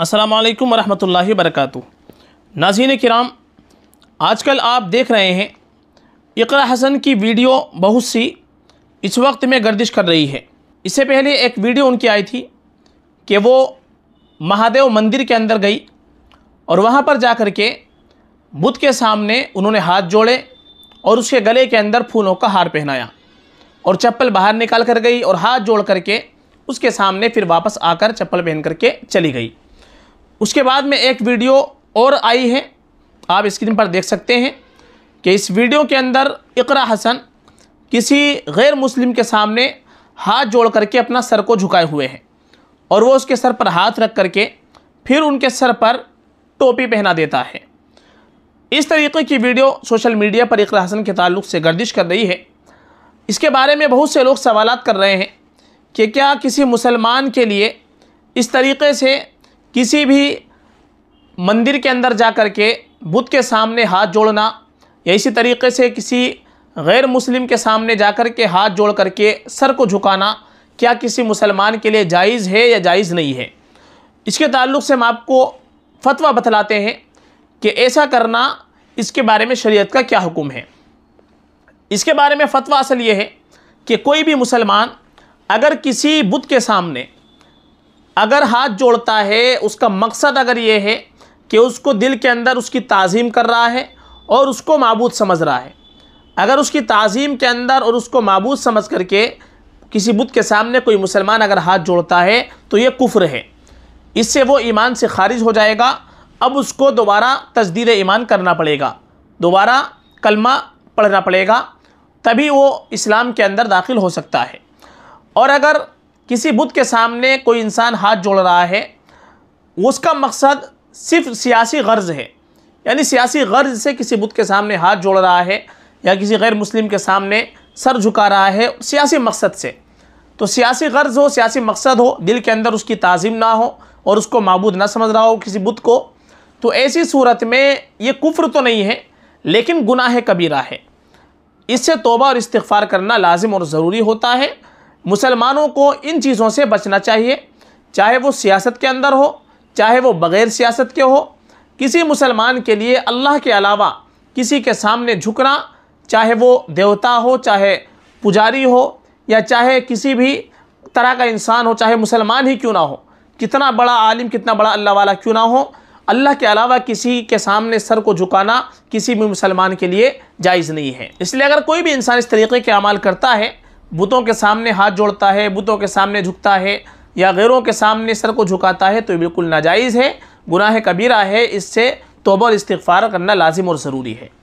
अस्सलाम वालेकुम वरहमतुल्लाहि वबरकatuh नाजीन किराम आजकल आप देख रहे हैं इकरा हसन की वीडियो बहुत सी इस वक्त में गर्दिश कर रही है इससे पहले एक वीडियो उनकी आई थी कि वो महादेव मंदिर के अंदर गई और वहाँ पर जा कर के बुद्ध के सामने उन्होंने हाथ जोड़े और उसके गले के अंदर फूलों का हार पहनाया और चप्पल बाहर निकाल कर गई और हाथ जोड़ करके उसके सामने फिर वापस आकर चप्पल पहन करके चली गई उसके बाद में एक वीडियो और आई है आप स्क्रीन पर देख सकते हैं कि इस वीडियो के अंदर इकरा हसन किसी गैर मुस्लिम के सामने हाथ जोड़ करके अपना सर को झुकाए हुए हैं और वो उसके सर पर हाथ रख करके फिर उनके सर पर टोपी पहना देता है इस तरीके की वीडियो सोशल मीडिया पर इकरा हसन के ताल्लुक से गर्दिश कर रही है इसके बारे में बहुत से लोग सवाल कर रहे हैं कि क्या किसी मुसलमान के लिए इस तरीके से किसी भी मंदिर के अंदर जा कर के बुद्ध के सामने हाथ जोड़ना या इसी तरीके से किसी गैर मुस्लिम के सामने जा कर के हाथ जोड़ कर के सर को झुकाना क्या किसी मुसलमान के लिए जायज़ है या जायज़ नहीं है इसके ताल्लुक से हम आपको फतवा बतलाते हैं कि ऐसा करना इसके बारे में शरीयत का क्या हुक्म है इसके बारे में फ़तवा असल ये है कि कोई भी मुसलमान अगर किसी बुद्ध के सामने अगर हाथ जोड़ता है उसका मकसद अगर ये है कि उसको दिल के अंदर उसकी ताज़ीम कर रहा है और उसको मबूद समझ रहा है अगर उसकी ताज़ीम के अंदर और उसको मबूद समझ करके किसी बुद्ध के सामने कोई मुसलमान अगर हाथ जोड़ता है तो ये कुफ्र है इससे वो ईमान से खारिज हो जाएगा अब उसको दोबारा तजदीद ईमान करना पड़ेगा दोबारा कलमा पढ़ना पड़ेगा तभी वो इस्लाम के अंदर दाखिल हो सकता है और अगर किसी बुत के सामने कोई इंसान हाथ जोड़ रहा है उसका मकसद सिर्फ सियासी गर्ज है यानी सियासी गर्ज से किसी बुत के सामने हाथ जोड़ रहा है या किसी गैर मुस्लिम के सामने सर झुका रहा है सियासी मकसद से तो सियासी गर्ज हो सियासी मकसद हो दिल के अंदर उसकी ताज़ीम ना हो और उसको मबूद ना समझ रहा हो किसी बुत को तो ऐसी सूरत में ये कुफ्र तो नहीं है लेकिन गुनाह कबीरा है इससे तोबा और इस्तफ़ार करना लाजिम और ज़रूरी होता है मुसलमानों को इन चीज़ों से बचना चाहिए चाहे वो सियासत के अंदर हो चाहे वो बग़ैर सियासत के हो किसी मुसलमान के लिए अल्लाह के अलावा किसी के सामने झुकना चाहे वो देवता हो चाहे पुजारी हो या चाहे किसी भी तरह का इंसान हो चाहे मुसलमान ही क्यों ना हो कितना बड़ा आलिम कितना बड़ा अल्लाह वाला क्यों ना हो अल्लाह के अलावा किसी के सामने सर को झुकाना किसी भी मुसलमान के लिए जायज़ नहीं है इसलिए अगर कोई भी इंसान इस तरीके के अमाल करता है बुतों के सामने हाथ जोड़ता है बुतों के सामने झुकता है या गैरों के सामने सर को झुकाता है तो ये बिल्कुल नाजायज़ है गुनाह कबीरा है इससे तोबा और इस्तफ़ार करना लाजिम और ज़रूरी है